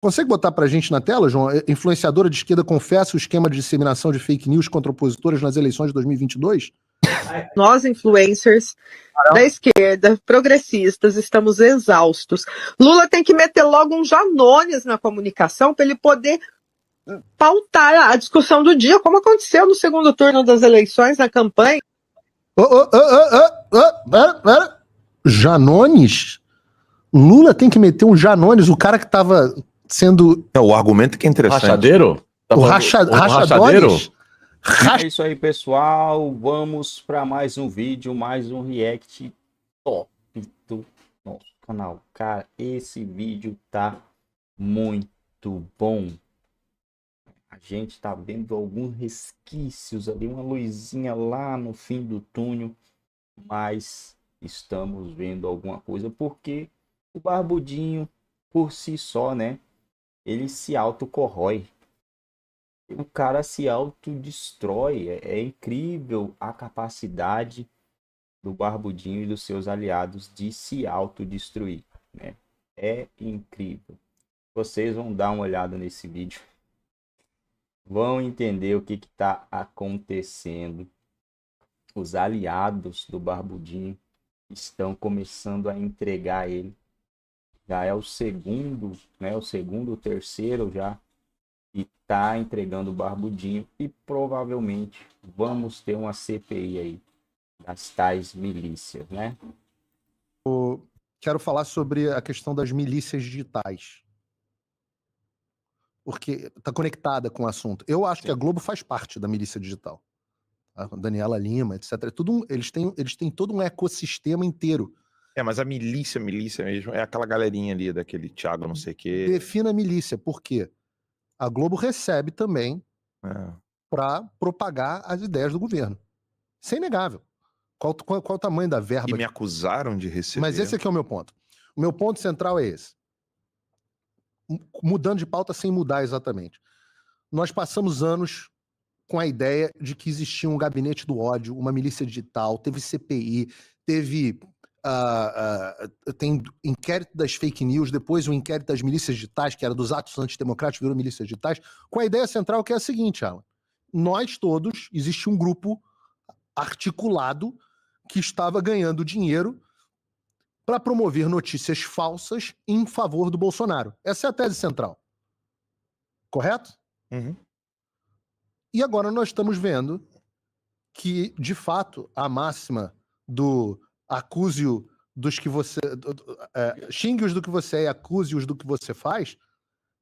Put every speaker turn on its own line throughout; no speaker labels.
Consegue botar para a gente na tela, João? É, influenciadora de esquerda confessa o esquema de disseminação de fake news contra
opositores nas eleições de 2022? Nós, influencers Caramba. da esquerda, progressistas, estamos exaustos. Lula tem que meter logo um Janones na comunicação para ele poder pautar a discussão do dia, como aconteceu no segundo turno das eleições, na campanha. Oh, oh, oh,
Janones? Lula tem que meter um Janones, o cara que tava
sendo. É, o argumento que é interessante. Rachadeiro? Tá o racha, o rachadeiro?
É isso aí, pessoal. Vamos para mais um vídeo, mais um react top do nosso canal. Cara, esse vídeo tá muito bom. A gente tá vendo alguns resquícios ali, uma luzinha lá no fim do túnel, mas estamos vendo alguma coisa porque o barbudinho por si só, né? ele se autocorrói. O cara se autodestrói. É, é incrível a capacidade do Barbudinho e dos seus aliados de se autodestruir. Né? É incrível. Vocês vão dar uma olhada nesse vídeo. Vão entender o que está acontecendo. Os aliados do Barbudinho estão começando a entregar ele já é o segundo, né? O segundo, o terceiro já. E tá entregando barbudinho. E provavelmente vamos ter uma CPI aí das tais milícias, né? o
quero falar sobre a questão das
milícias digitais.
Porque está conectada com o assunto. Eu acho Sim. que a Globo faz parte da milícia digital.
A tá? Daniela Lima, etc. É tudo um, eles, têm, eles têm todo um ecossistema inteiro é, mas a milícia, milícia mesmo, é aquela galerinha ali daquele Thiago não sei o quê. Defina a milícia,
por quê? A Globo recebe também é. para propagar as ideias do governo. Isso é inegável. Qual, qual, qual o tamanho da verba? E me
acusaram de receber. Mas esse aqui
é o meu ponto. O meu ponto central é esse. Mudando de pauta sem mudar exatamente. Nós passamos anos com a ideia de que existia um gabinete do ódio, uma milícia digital, teve CPI, teve Uh, tem inquérito das fake news, depois o inquérito das milícias digitais, que era dos atos antidemocráticos, virou milícias digitais, com a ideia central que é a seguinte, Alan. Nós todos, existe um grupo articulado que estava ganhando dinheiro para promover notícias falsas em favor do Bolsonaro. Essa é a tese central. Correto? Uhum. E agora nós estamos vendo que, de fato, a máxima do acuse-o dos que você. É, xingue-os do que você é e acuse-os do que você faz,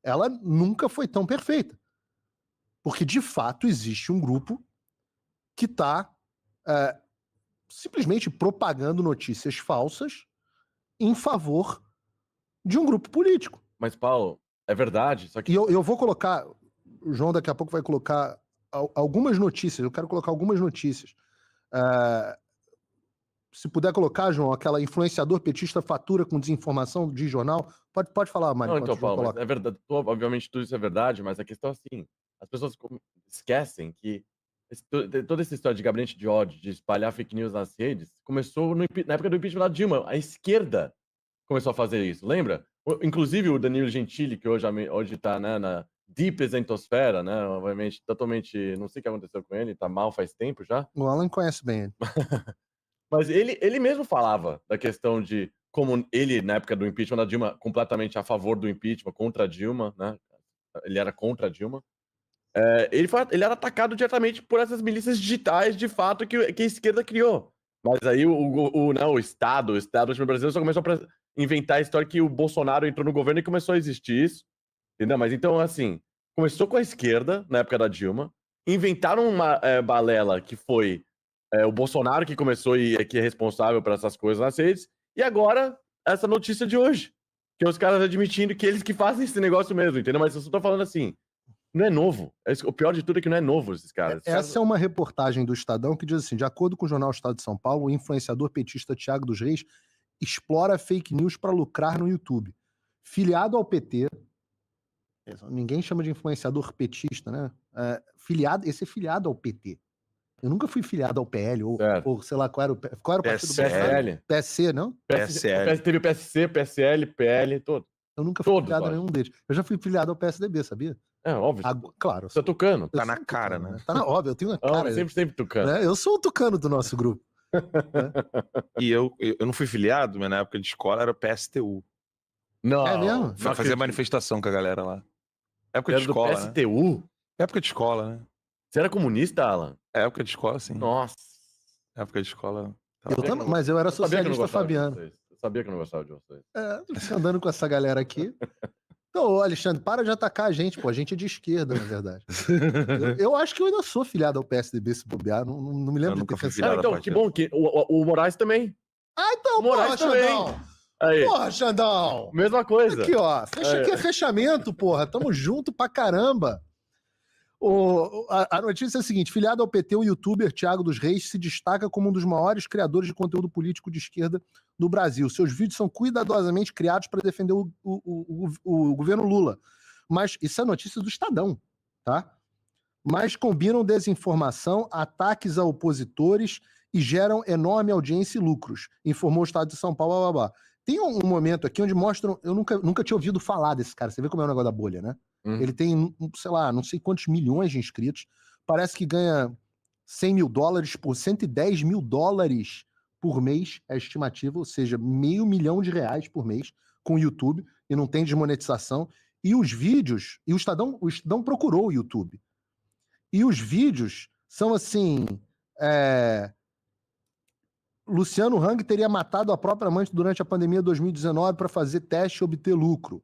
ela nunca foi tão perfeita. Porque, de fato, existe um grupo que está é, simplesmente propagando notícias falsas em favor de um grupo político.
Mas, Paulo, é verdade.
Só que... E eu, eu vou colocar. O João daqui a pouco vai colocar algumas notícias. Eu quero colocar algumas notícias. Uh, se puder colocar, João, aquela influenciador petista fatura com desinformação de jornal, pode, pode falar, Mário. Não, então, Paulo, é
verdade, obviamente tudo isso é verdade, mas a questão é assim, as pessoas esquecem que esse, toda essa história de gabinete de ódio, de espalhar fake news nas redes, começou no, na época do impeachment da Dilma, a esquerda começou a fazer isso, lembra? Inclusive o Danilo Gentili, que hoje está né, na deep exentosfera, né? Obviamente, totalmente. Não sei o que aconteceu com ele, está mal faz tempo já.
O Alan conhece bem ele.
Mas ele, ele mesmo falava da questão de como ele, na época do impeachment da Dilma, completamente a favor do impeachment, contra a Dilma, né? Ele era contra a Dilma. É, ele, foi, ele era atacado diretamente por essas milícias digitais, de fato, que, que a esquerda criou. Mas aí o, o, o, né, o Estado, o Estado brasileiro só começou a inventar a história que o Bolsonaro entrou no governo e começou a existir isso. Entendeu? Mas então, assim, começou com a esquerda, na época da Dilma, inventaram uma é, balela que foi é, o Bolsonaro que começou e é que é responsável por essas coisas nas redes. E agora, essa notícia de hoje. Que é os caras admitindo que eles que fazem esse negócio mesmo, entendeu? Mas eu só tô falando assim, não é novo. É o pior de tudo é que não é novo esses caras. É, essa
é uma reportagem do Estadão que diz assim: de acordo com o jornal Estado de São Paulo, o influenciador petista Tiago dos Reis explora fake news para lucrar no YouTube. Filiado ao PT, ninguém chama de influenciador petista, né? É, filiado, esse é filiado ao PT. Eu nunca fui filiado ao PL, ou, ou sei lá, qual era o, qual era o partido PSL. do PSC, não? PSL.
Teve o PSC, PSL, PL, todo. Eu nunca fui filiado a
nenhum deles. Eu já fui filiado ao PSDB, sabia? É, óbvio. claro. Você é tucano. Tá na cara, tucano, né? né? Tá na óbvio, eu tenho uma cara. Eu sempre, sempre tucano. Né? Eu sou o tucano do nosso grupo. né?
E eu, eu não fui filiado, mas na época de escola era PSTU. Não. É mesmo? Fazia manifestação com a galera lá. Época era de escola.
PSTU? Né? Época de escola, né? Você era comunista, Alan? É, época de escola, sim. Nossa. É, época de escola. eu mas eu era socialista eu fabiano. Eu sabia que eu não gostava de vocês.
É, andando com essa galera aqui. Então, Alexandre, para de atacar a gente, pô. A gente é de esquerda, na verdade. eu, eu acho que eu ainda sou filiado ao PSDB, se
bobear. Não, não, não me lembro do que ter Ah, então, que bom que o, o, o, Moraes também.
Ah, então, o Moraes porra, também. Xandão.
Aí. Porra, Xandão. Mesma coisa. Aqui, ó. Fecha, aqui é
fechamento, porra. Tamo junto pra caramba. O, a, a, notícia é a seguinte: filiado ao PT, o youtuber Tiago dos Reis se destaca como um dos maiores criadores de conteúdo político de esquerda no Brasil. Seus vídeos são cuidadosamente criados para defender o, o, o, o governo Lula. Mas isso é notícia do Estadão, tá? Mas combinam desinformação, ataques a opositores e geram enorme audiência e lucros, informou o Estado de São Paulo. Blá, blá, blá. Tem um momento aqui onde mostram. Eu nunca, nunca tinha ouvido falar desse cara. Você vê como é o negócio da bolha, né? Uhum. Ele tem, sei lá, não sei quantos milhões de inscritos. Parece que ganha 100 mil dólares por 110 mil dólares por mês, é estimativa, ou seja, meio milhão de reais por mês com o YouTube e não tem desmonetização. E os vídeos. E o Estadão, o Estadão procurou o YouTube. E os vídeos são assim. É, Luciano Hang teria matado a própria amante durante a pandemia de 2019 para fazer teste e obter lucro.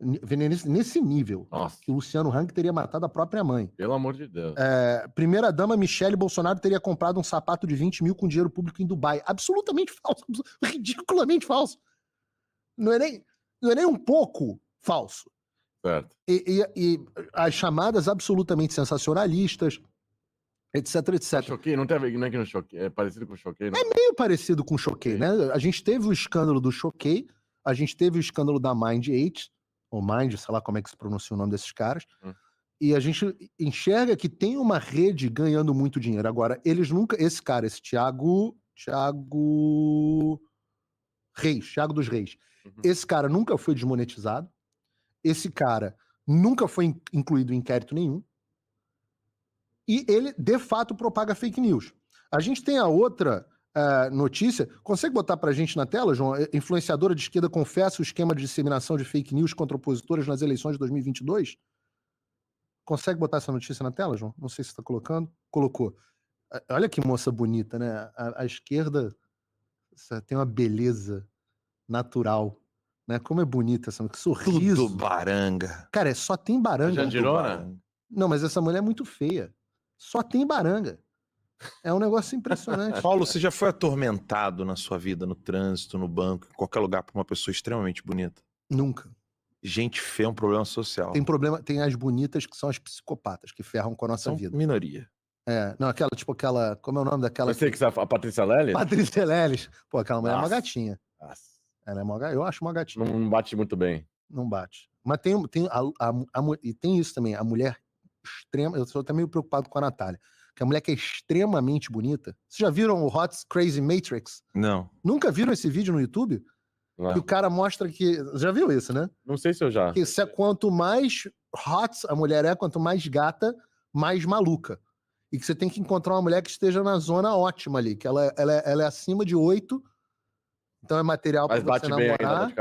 Nesse, nível, Nossa. que Luciano Hang teria matado a própria mãe.
Pelo amor de Deus.
É, primeira dama Michele Bolsonaro teria comprado um sapato de 20 mil com dinheiro público em Dubai. Absolutamente falso. Ridiculamente falso. Não é nem, não é nem um pouco falso. Certo. E, e, e as chamadas absolutamente sensacionalistas,
etc, etc. É choquei, não, teve, não é que não é choquei, é parecido com choquei. Não. É
meio parecido com choquei, né? A gente teve o escândalo do choquei, a gente teve o escândalo da Mind 8, ou Mind, sei lá como é que se pronuncia o nome desses caras, hum. e a gente enxerga que tem uma rede ganhando muito dinheiro. Agora, eles nunca, esse cara, esse Thiago, Thiago Reis, Thiago dos Reis, uhum. esse cara nunca foi desmonetizado, esse cara nunca foi incluído em inquérito nenhum, e ele de fato propaga fake news. A gente tem a outra uh, notícia. Consegue botar para a gente na tela, João? Eh, influenciadora de esquerda confessa o esquema de disseminação de fake news contra opositores nas eleições de 2022? Consegue botar essa notícia na tela, João? Não sei se está colocando. Colocou. Eh, olha que moça bonita, né? A, a esquerda tem uma beleza natural. Né? Como é bonita essa que sorriso. Tudo
baranga. Cara, é só tem baranga. Jandirona?
Não, mas essa mulher é muito feia só tem baranga. É um negócio impressionante. Paulo, você
já foi atormentado na sua vida, no trânsito, no banco, em qualquer lugar, por uma pessoa extremamente bonita? Nunca. Gente feia é um problema social. Tem
problema, tem as bonitas que são as psicopatas, que ferram com a nossa são vida. Minoria. É, não, aquela, tipo, aquela. Como é o nome daquela. Eu sei que
você, a Patrícia Lelis? Patrícia
Lelis. Pô, aquela mulher nossa. é uma gatinha.
Nossa. Ela é uma Eu acho uma gatinha. Não, não bate muito bem.
Não bate. Mas tem, tem, a, a, a, e tem isso também, a mulher extrema. Eu sou até meio preocupado com a Natália. Que a mulher que é extremamente bonita. Vocês já viram o Hot Crazy Matrix? Não. Nunca viram esse vídeo no YouTube? Não. Que o cara mostra que. Já viu isso, né?
Não sei se
eu já.
Que se, é quanto mais hot a mulher é, quanto mais gata, mais maluca. E que você tem que encontrar uma mulher que esteja na zona ótima ali, que ela, é, ela, é, ela é acima de oito então é material para você namorar.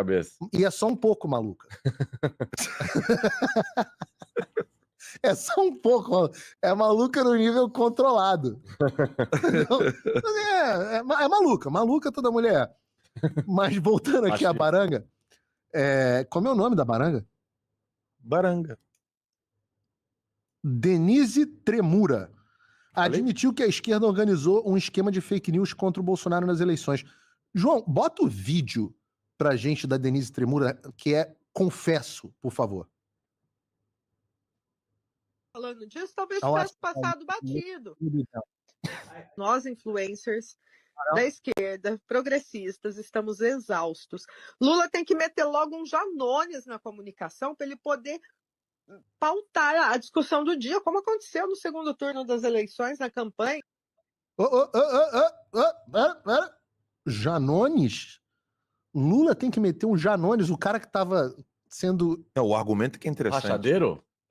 E é só um pouco maluca. É só um pouco. É maluca no nível controlado. é, é, é, maluca, maluca toda mulher. Mas voltando aqui à baranga, é, como é o nome da baranga? Baranga. Denise Tremura. Admitiu que a esquerda organizou um esquema de fake news contra o Bolsonaro nas eleições. João, bota o vídeo pra gente da Denise Tremura, que é confesso, por favor
falando disso, talvez então, tivesse é passado batido. Então. Nós, influencers da esquerda, progressistas, estamos exaustos. Lula tem que meter logo um Janones na comunicação para ele poder pautar a discussão do dia, como aconteceu no segundo turno das eleições, na campanha. Oh, oh, oh,
Janones? Lula tem que meter um Janones, o cara que estava sendo. É, o
argumento que é interessante.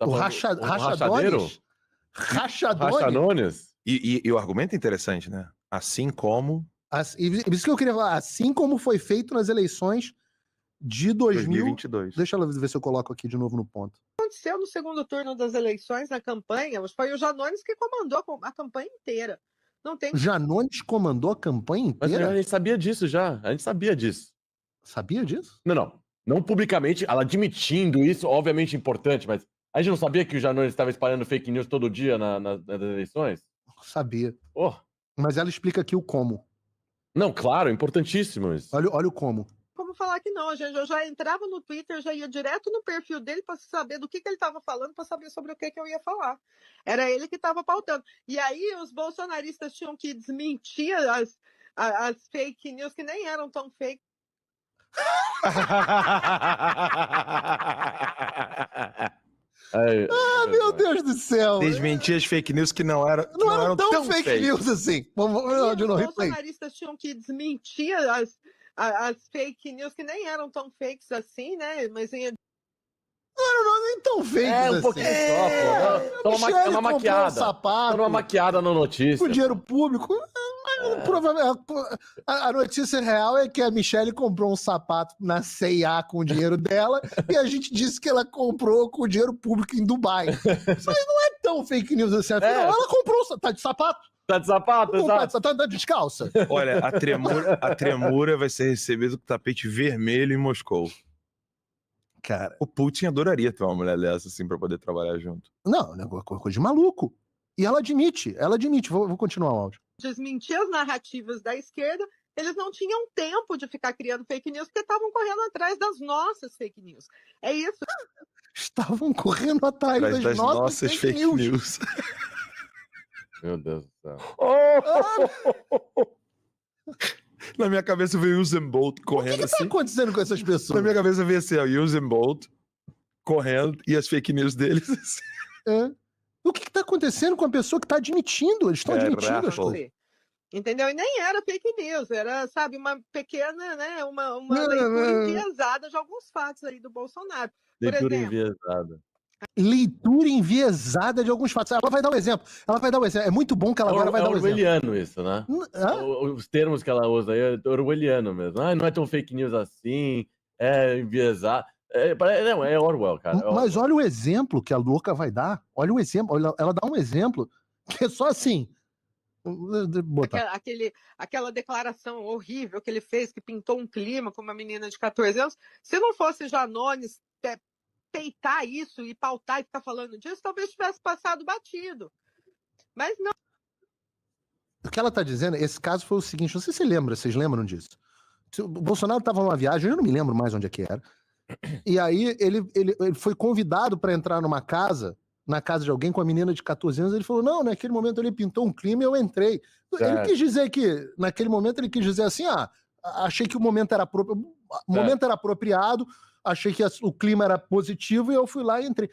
Tá o, racha, o rachadeiro? Rachadones. Rachadones. E, e, e, o argumento é interessante, né? Assim como. As,
e isso que eu queria falar, assim como foi feito nas eleições de 2000, 2022. Deixa eu ver se eu coloco aqui de novo no ponto.
Aconteceu no segundo turno das eleições, na campanha, foi o Janones que comandou a campanha inteira. Não tem.
Janones comandou a campanha inteira? Mas a gente sabia disso já. A gente sabia disso. Sabia disso? Não, não. Não publicamente, ela admitindo isso, obviamente importante, mas a gente não sabia que o Janones estava espalhando fake news todo dia nas eleições?
Sabia. Mas ela explica aqui o como. Não, claro, é importantíssimo isso. Olha, olha o como.
Como falar que não, gente. Eu já entrava no Twitter, já ia direto no perfil dele para saber do que, ele estava falando, para saber sobre o que, eu ia falar. Era ele que estava pautando. E aí os bolsonaristas tinham que desmentir as, as fake news que nem eram tão fake.
Ai, ah, meu Deus do céu! Desmentir as fake news que não, era,
não, não
eram, eram tão, tão fake, fake, news
assim. Vamos, vamos de novo. Os
jornalistas tinham que desmentir as, as, as fake news que nem eram tão fakes assim, né? Mas em não, não, nem tão feio. É, um assim. pouquinho é, só,
pô. Toma, é, toma uma maquiada. Um sapato, toma uma maquiada na notícia. Com dinheiro
público. É. É, a, notícia real é que a Michelle comprou um sapato na CIA com o dinheiro dela e a gente disse que ela comprou com o dinheiro público em Dubai. Isso aí não é tão fake news assim. Afinal, é. ela comprou. Tá de sapato?
Tá de sapato? tá,
tá, descalça.
Olha, a tremura, a tremura vai ser recebida com tapete vermelho em Moscou. Cara. O Putin adoraria ter uma mulher dessa, assim, pra poder trabalhar junto. Não, é coisa de maluco. E ela admite, ela
admite, vou, vou continuar o áudio.
Desmentir as narrativas da esquerda, eles não tinham tempo de ficar criando fake news, porque estavam correndo atrás das nossas fake news. É isso.
estavam correndo atrás das, das, nossas, nossas fake, fake, news. news. Meu
Deus do céu.
Oh! Na minha cabeça veio Usain Bolt correndo o que que tá assim. O que acontecendo com essas pessoas? Na minha cabeça veio assim, ó, Usain Bolt correndo e as fake news deles assim.
É. O que está acontecendo com a pessoa que está admitindo?
Eles estão é, admitindo as coisas.
Entendeu? E nem era fake news, era, sabe, uma pequena, né, uma, uma não, leitura não, enviesada de alguns fatos aí do Bolsonaro. Leitura
exemplo, enviesada.
Leitura enviesada de alguns fatos. Ela vai dar um exemplo. Ela vai dar um exemplo. É muito bom que ela é agora é vai dar um exemplo. É orwelliano
isso, né? Hã? Os termos que ela usa aí é orwelliano mesmo. Ah, não é tão fake news assim, é enviesado. É, é, não, é Orwell, cara. É Orwell.
Mas olha o exemplo que a louca vai dar. Olha o exemplo. Ela, ela dá um exemplo que é só assim. Hum, hum,
aquela, aquele, aquela declaração horrível que ele fez, que pintou um clima com uma menina de 14 anos. Se não fosse Janones peitar isso e pautar e ficar falando disso, talvez tivesse passado batido. Mas não.
O que ela está dizendo, esse caso foi o seguinte: não sei se lembra, vocês lembram disso? O Bolsonaro estava numa viagem, eu não me lembro mais onde é que era. E aí ele, ele, ele foi convidado para entrar numa casa, na casa de alguém com a menina de 14 anos. Ele falou: Não, naquele momento ele pintou um clima e eu entrei. Ele quis dizer que, naquele momento, ele quis dizer assim: Ah, achei que o momento era, apro... o momento era apropriado, achei que o clima era positivo e eu fui lá e entrei.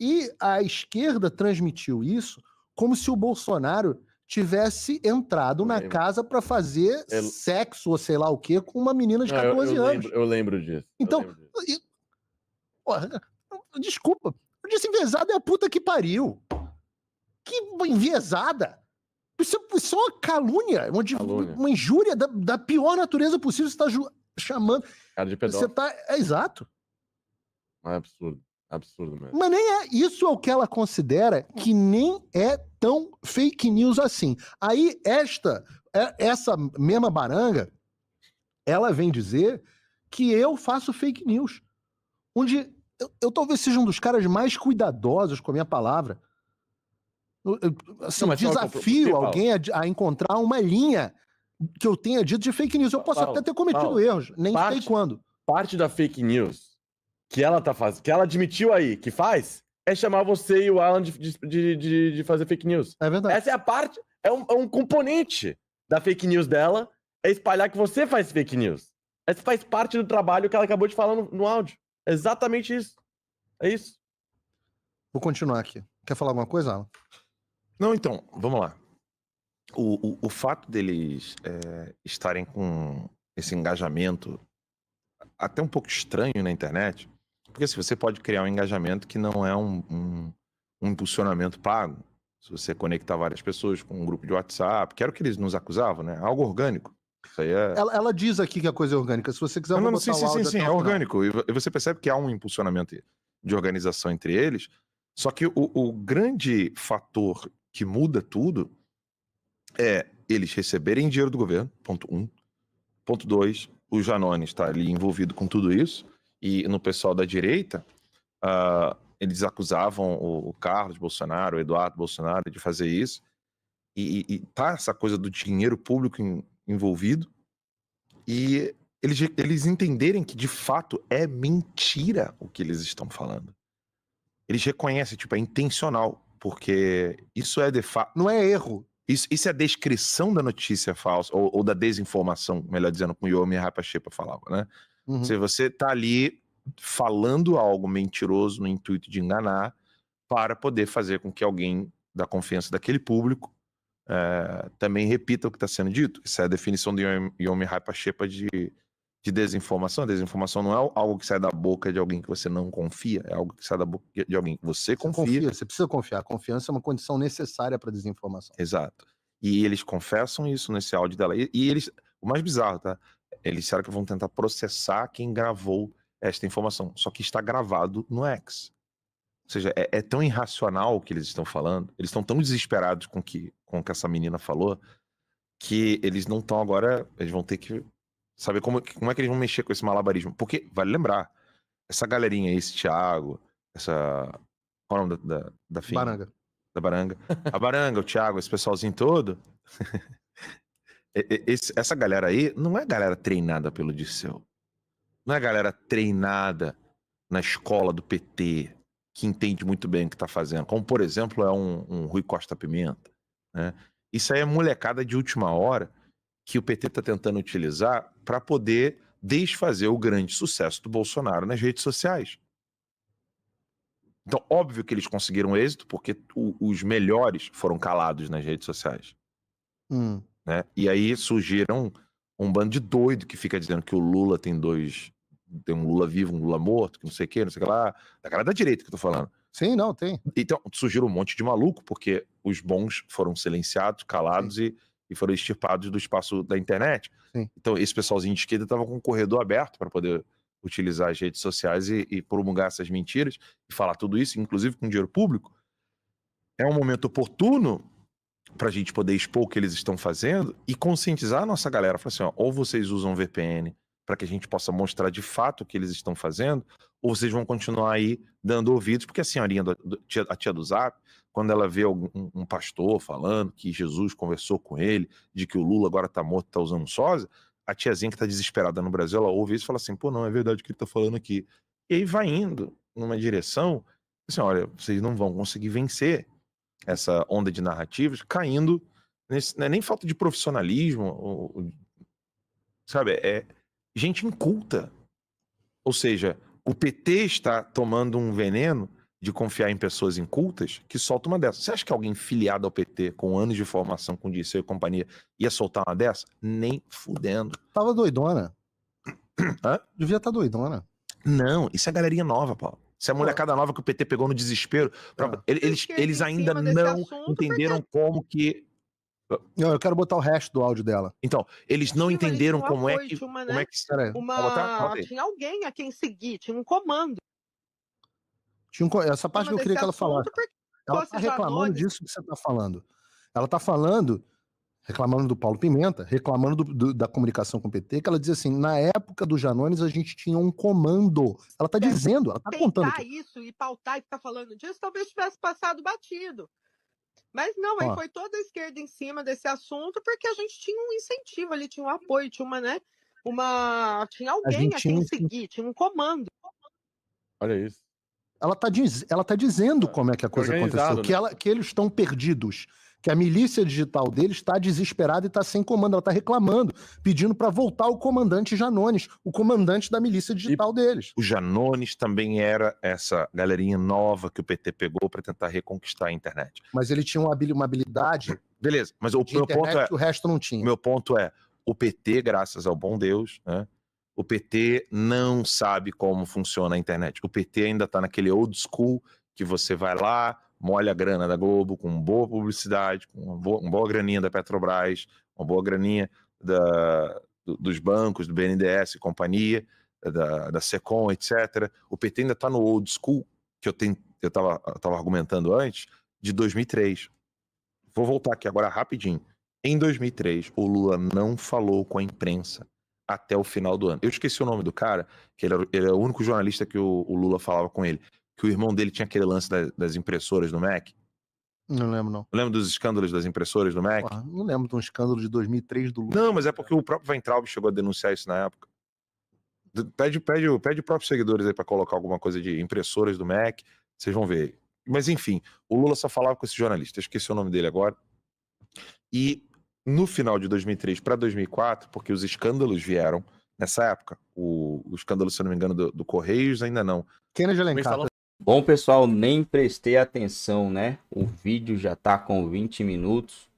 E a esquerda transmitiu isso como se o Bolsonaro tivesse entrado na casa para fazer eu... É sexo ou sei lá o que com uma menina de 14 Não, eu, eu anos. Lembro, eu
lembro disso.
Então, lembro disso. E... desculpa, eu disse envezada é a puta que pariu. Que enviesada! Isso, isso é uma calúnia, uma, calúnia. uma injúria da, da, pior natureza possível. Você está
chamando. Cara de pedófilo. Você tá... É exato. É absurdo. Absurdo mesmo.
Mas nem é. Isso é o que ela considera que nem é tão fake news assim. Aí, esta, é, essa mesma baranga, ela vem dizer que eu faço fake news. Onde eu, eu talvez seja um dos caras mais cuidadosos com a minha palavra. Assim, Não, desafio alguém a, a, encontrar uma linha que eu tenha dito de fake news. Eu posso Paulo, até ter cometido Paulo, erros,
nem parte, sei quando. Parte da fake news que ela tá fazendo, que ela admitiu aí que faz, é chamar você e o Alan de, de, de, de fazer fake news. É verdade. Essa é a parte, é um, é um, componente da fake news dela, é espalhar que você faz fake news. Essa faz parte do trabalho que ela acabou de falar no, no áudio. É exatamente isso. É isso. Vou continuar aqui. Quer falar alguma coisa, Alan?
Não, então, vamos lá. O, o, o fato deles é, estarem com esse engajamento até um pouco estranho na internet porque se assim, você pode criar um engajamento que não é um, um, um impulsionamento pago, se você conectar várias pessoas com um grupo de WhatsApp, que era o que eles nos acusavam, né? Algo orgânico. Isso aí é... ela, ela diz aqui que a
coisa é orgânica. Se você quiser, eu não, não sim, sim, sim, sim, é
orgânico. E você percebe que há um impulsionamento de organização entre eles. Só que o, o grande fator que muda tudo é eles receberem dinheiro do governo, ponto um. Ponto dois, o Janone está ali envolvido com tudo isso e no pessoal da direita, uh, eles acusavam o, o, Carlos Bolsonaro, o Eduardo Bolsonaro de fazer isso. E, e tá essa coisa do dinheiro público em, envolvido. E eles, eles entenderem que de fato é mentira o que eles estão falando. Eles reconhecem, tipo, é intencional, porque isso é de fato. Não é erro. Isso, isso é a descrição da notícia falsa, ou, ou da desinformação, melhor dizendo, com o Yomi Rapachê para falava né? Uhum. Se você está ali falando algo mentiroso no intuito de enganar, para poder fazer com que alguém da confiança daquele público é, também repita o que está sendo dito. Essa é a definição de Yomi Hypachepa de, de desinformação. A desinformação não é algo que sai da boca de alguém que você não confia, é algo que sai da boca de alguém que você, você confia. confia. Você precisa confiar. A confiança é uma condição necessária para desinformação. Exato. E eles confessam isso nesse áudio dela. E, e, eles. O mais bizarro, tá? eles disseram que vão tentar processar quem gravou esta informação. Só que está gravado no X. Ou seja, é, é tão irracional o que eles estão falando, eles estão tão desesperados com que, o com que essa menina falou, que eles não estão agora. Eles vão ter que saber como, como é que eles vão mexer com esse malabarismo. Porque, vale lembrar, essa galerinha, esse Thiago, essa. Qual é o nome da, da, da filha? Baranga. Da Baranga. A Baranga, o Thiago, esse pessoalzinho todo. Esse, essa galera aí não é galera treinada pelo Disseu. Não é galera treinada na escola do PT, que entende muito bem o que está fazendo. Como, por exemplo, é um, um Rui Costa Pimenta. Né? Isso aí é molecada de última hora que o PT está tentando utilizar para poder desfazer o grande sucesso do Bolsonaro nas redes sociais. Então, óbvio que eles conseguiram êxito, porque os melhores foram calados nas redes sociais. Hum. Né? E aí surgiram um, bando de doido que fica dizendo que o Lula tem dois. Tem um Lula vivo, um Lula morto, que não sei o que, não sei o que lá. Da cara da direita que eu tô falando. Sim, não, tem. Então, surgiram um monte de maluco, porque os bons foram silenciados, calados e, e foram extirpados do espaço da internet. Sim. Então, esse pessoalzinho de esquerda tava com um corredor aberto para poder utilizar as redes sociais e, e, promulgar essas mentiras e falar tudo isso, inclusive com dinheiro público. É um momento oportuno para a gente poder expor o que eles estão fazendo e conscientizar a nossa galera. Falar assim, ó, ou vocês usam VPN para que a gente possa mostrar de fato o que eles estão fazendo, ou vocês vão continuar aí dando ouvidos, porque assim, a senhorinha, do, do, a tia do Zap, quando ela vê algum, um pastor falando que Jesus conversou com ele, de que o Lula agora tá morto, tá usando um sósia, a tiazinha que tá desesperada no Brasil, ela ouve isso e fala assim, pô, não, é verdade o que ele tá falando aqui. E aí vai indo numa direção, assim, olha, vocês não vão conseguir vencer, essa onda de narrativas, caindo nesse, não é nem falta de profissionalismo, ou, ou, sabe? É gente inculta. Ou seja, o PT está tomando um veneno de confiar em pessoas incultas que solta uma dessa. Você acha que alguém filiado ao PT, com anos de formação, com disso e companhia, ia soltar uma dessa? Nem fudendo. Tava doidona. Hã? Devia estar tá doidona. Não, isso é galerinha nova, Paulo. Se a molecada nova que o PT pegou no desespero, pra... Ah. eles, eles ainda não entenderam como que eu, quero botar o resto do áudio dela. Então, eles não Sim, entenderam como, é que, uma, né? como é
que. Uma, botar, tá, tinha alguém a quem seguir, tinha um comando.
Tinha um, essa parte que eu queria que ela falasse.
Ela está reclamando
disso que você está falando. Ela está falando reclamando do Paulo Pimenta, reclamando do, do, da comunicação com o PT, que ela diz assim: na época do Janones a gente tinha um comando. Ela está é, dizendo, ela está contando. Que...
isso e pautar e ficar falando disso talvez tivesse passado batido. Mas não, aí Ó. foi toda a esquerda em cima desse assunto, porque a gente tinha um incentivo ali, tinha um apoio, tinha uma, né? Uma. Tinha alguém a, a quem tinha... seguir, tinha um comando.
Olha isso. Ela está
diz... ela tá dizendo é. como é que a coisa aconteceu, né? que, ela... que eles estão perdidos que a milícia digital dele está desesperada e está sem comando. Ela está reclamando, pedindo para voltar o comandante Janones, o comandante da milícia digital e deles.
O Janones também era essa galerinha nova que o PT pegou para tentar reconquistar a internet.
Mas ele tinha uma habilidade. Beleza,
mas é o meu ponto é. o resto não tinha. Meu ponto é: o PT, graças ao bom Deus, né? O PT não sabe como funciona a internet. O PT ainda está naquele old school que você vai lá, molha a grana da Globo, com boa publicidade, com uma boa, uma boa graninha da Petrobras, uma boa graninha da, do, dos bancos, do BNDES e companhia, da, da Secom, etc. O PT ainda está no old school, que eu estava eu tava, eu tava argumentando antes, de 2003. Vou voltar aqui agora rapidinho. Em 2003, o Lula não falou com a imprensa até o final do ano. Eu esqueci o nome do cara, que ele, era, ele era o único jornalista que o, o Lula falava com ele que o irmão dele tinha aquele lance da, das impressoras no Mac? Não lembro, não. Lembra dos escândalos das impressoras do Mac? Porra,
não lembro de um escândalo de 2003 do Lula.
Não, mas é porque o próprio Weintraub chegou a denunciar isso na época. Pede, pede, pede próprios seguidores aí para colocar alguma coisa de impressoras do Mac, vocês vão ver. Mas enfim, o Lula só falava com esse jornalista, esqueci o nome dele agora. E no final de 2003 para 2004, porque os escândalos vieram nessa
época, o, o escândalo, se não me engano, do, do Correios ainda não. Kennedy Alencar, Bom, pessoal, nem prestei atenção, né? O vídeo já tá com 20 minutos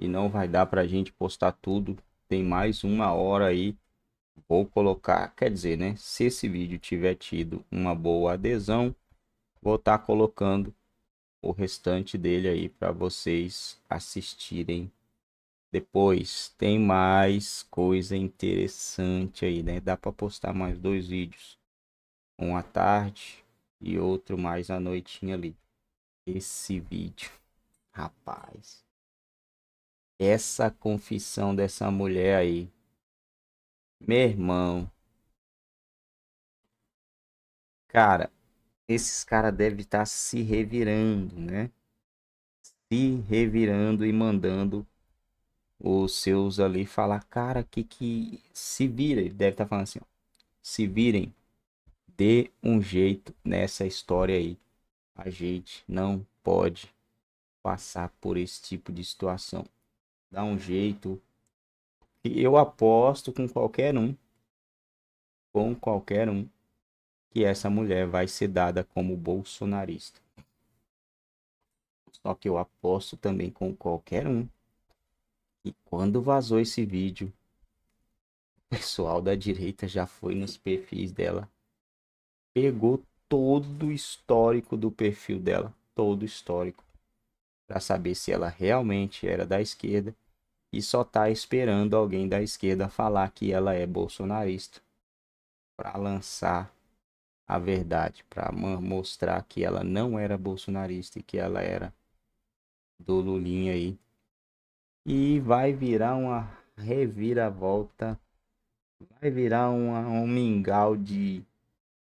e não vai dar pra gente postar tudo. Tem mais uma hora aí. Vou colocar, quer dizer, né? Se esse vídeo tiver tido uma boa adesão, vou estar tá colocando o restante dele aí para vocês assistirem depois. Tem mais coisa interessante aí, né? Dá para postar mais dois vídeos. Um à tarde, e outro mais à noitinha ali. Esse vídeo, rapaz. Essa confissão dessa mulher aí. Meu irmão. Cara, esses caras devem estar tá se revirando, né? Se revirando e mandando os seus ali falar, cara, que que se vira. Ele deve estar tá falando assim, ó, se virem, Dê um jeito nessa história aí. A gente não pode passar por esse tipo de situação. Dá um jeito. E eu aposto com qualquer um, com qualquer um, que essa mulher vai ser dada como bolsonarista. Só que eu aposto também com qualquer um que quando vazou esse vídeo, o pessoal da direita já foi nos perfis dela pegou todo o histórico do perfil dela, todo o histórico, para saber se ela realmente era da esquerda e só está esperando alguém da esquerda falar que ela é bolsonarista para lançar a verdade, para mostrar que ela não era bolsonarista e que ela era do Lulinha aí. E vai virar uma reviravolta, vai virar uma, um mingau de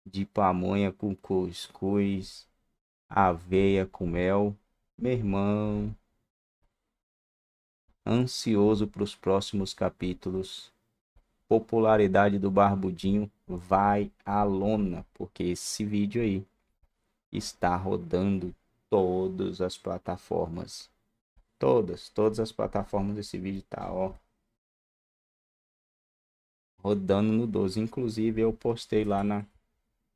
de pamonha com cuscuz, aveia com mel. Meu irmão, ansioso para os próximos capítulos. Popularidade do Barbudinho vai à lona, porque esse vídeo aí está rodando todas as plataformas. Todas, todas as plataformas desse vídeo tá, ó. Rodando no 12. Inclusive eu postei lá na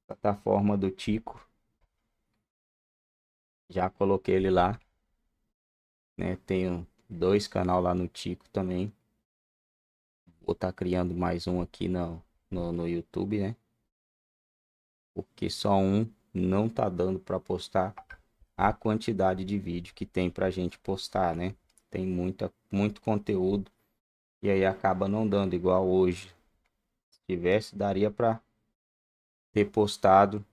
plataforma do Tico. Já coloquei ele lá. Né? Tenho dois canal lá no Tico também. Vou estar tá criando mais um aqui no, no, no YouTube, né? Porque só um não tá dando para postar a quantidade de vídeo que tem pra gente postar, né? Tem muita, muito conteúdo e aí acaba não dando igual hoje. Se tivesse, daria para ter postado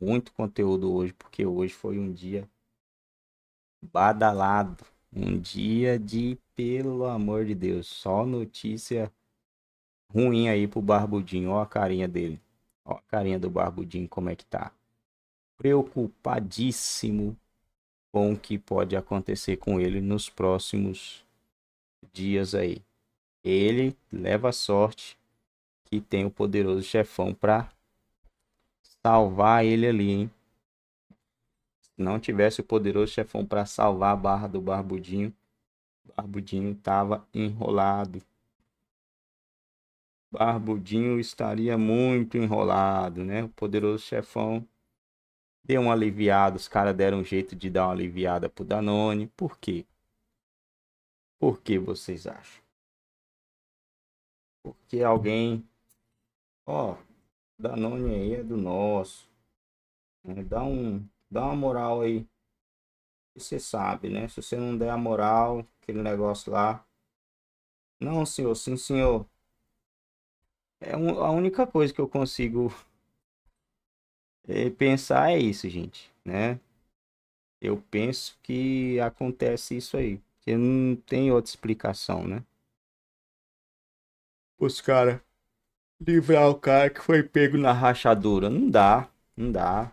muito conteúdo hoje, porque hoje foi um dia badalado, um dia de pelo amor de Deus, só notícia ruim aí pro Barbudinho, ó a carinha dele. Ó a carinha do Barbudinho como é que tá. Preocupadíssimo com o que pode acontecer com ele nos próximos dias aí. Ele leva sorte que tem o poderoso chefão para salvar ele ali, hein? Se não tivesse o poderoso chefão para salvar a barra do Barbudinho, Barbudinho estava enrolado. Barbudinho estaria muito enrolado, né? O poderoso chefão deu um aliviado, os caras deram um jeito de dar uma aliviada pro Danone. Por quê? Por que vocês acham? Porque alguém, ó, oh, Danone aí é do nosso. Né? Dá, um, dá uma moral aí. você sabe, né? Se você não der a moral, aquele negócio lá. Não, senhor, sim, senhor. É um, a única coisa que eu consigo eh, pensar é isso, gente, né? Eu penso que acontece isso aí. porque não tem outra explicação, né? Os caras livrar o cara que foi pego na rachadura. Não dá, não dá.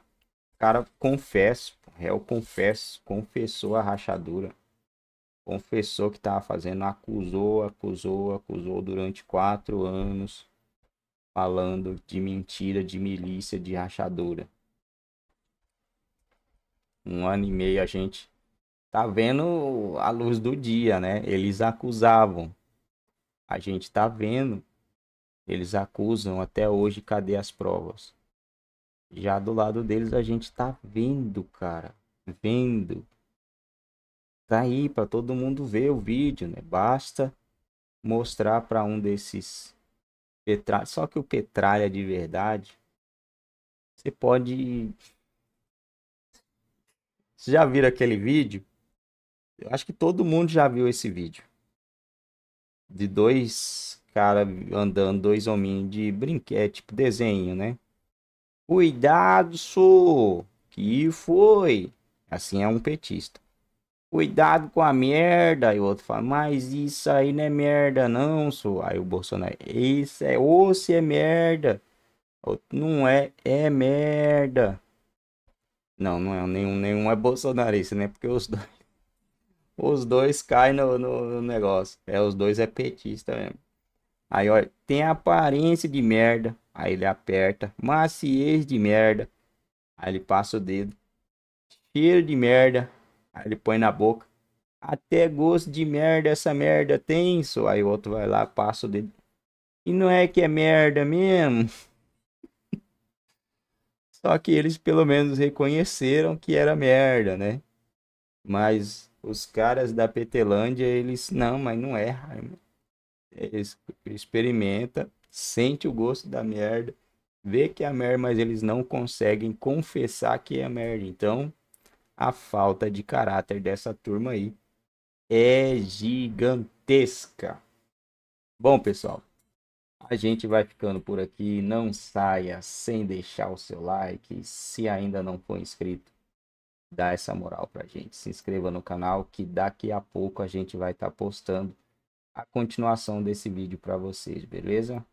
O cara confesso, réu confesso, confessou a rachadura. Confessou que estava fazendo, acusou, acusou, acusou durante quatro anos, falando de mentira, de milícia, de rachadura. Um ano e meio a gente tá vendo a luz do dia, né? Eles acusavam. A gente tá vendo eles acusam até hoje, cadê as provas? Já do lado deles a gente tá vendo, cara. Vendo. Tá aí para todo mundo ver o vídeo, né? Basta mostrar para um desses Petralha, só que o Petralha de verdade, você pode Você já viram aquele vídeo? Eu acho que todo mundo já viu esse vídeo. De dois cara andando dois hominhos de brinquedo, tipo desenho, né? Cuidado, sou! Que foi? Assim é um petista. Cuidado com a merda. E o outro fala, mas isso aí não é merda, não, sou. Aí o Bolsonaro, isso é ou se é merda. não é, é merda. Não, não é nenhum, nenhum é bolsonarista, né? Porque os dois. Os dois caem no, no, no negócio. É, os dois é petista mesmo. Aí, olha, tem aparência de merda. Aí ele aperta. Maciez de merda. Aí ele passa o dedo. Cheiro de merda. Aí ele põe na boca. Até gosto de merda essa merda tem. Só aí o outro vai lá, passa o dedo. E não é que é merda mesmo. Só que eles pelo menos reconheceram que era merda, né? Mas os caras da Petelândia, eles não, mas não é, experimenta, sente o gosto da merda, vê que é a merda, mas eles não conseguem confessar que é merda. Então, a falta de caráter dessa turma aí é gigantesca. Bom, pessoal, a gente vai ficando por aqui. Não saia sem deixar o seu like. Se ainda não for inscrito, dá essa moral pra gente. Se inscreva no canal que daqui a pouco a gente vai estar tá postando a continuação desse vídeo para vocês, beleza?